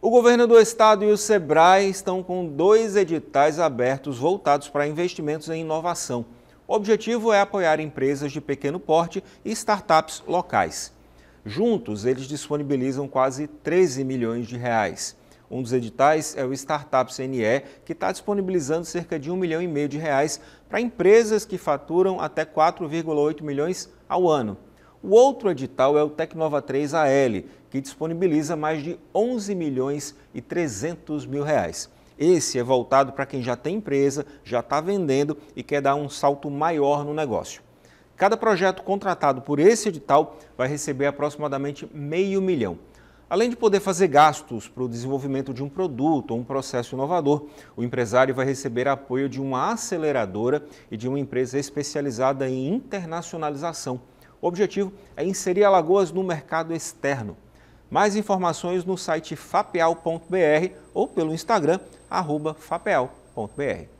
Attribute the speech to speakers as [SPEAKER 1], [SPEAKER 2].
[SPEAKER 1] O governo do estado e o SEBRAE estão com dois editais abertos voltados para investimentos em inovação. O objetivo é apoiar empresas de pequeno porte e startups locais. Juntos, eles disponibilizam quase 13 milhões de reais. Um dos editais é o Startups NE, que está disponibilizando cerca de 1 milhão e meio de reais para empresas que faturam até 4,8 milhões ao ano. O outro edital é o Tecnova 3 AL, que disponibiliza mais de 11 milhões e 300 mil reais. Esse é voltado para quem já tem empresa, já está vendendo e quer dar um salto maior no negócio. Cada projeto contratado por esse edital vai receber aproximadamente meio milhão. Além de poder fazer gastos para o desenvolvimento de um produto ou um processo inovador, o empresário vai receber apoio de uma aceleradora e de uma empresa especializada em internacionalização. O objetivo é inserir Alagoas no mercado externo. Mais informações no site fapeal.br ou pelo Instagram, fapeal.br.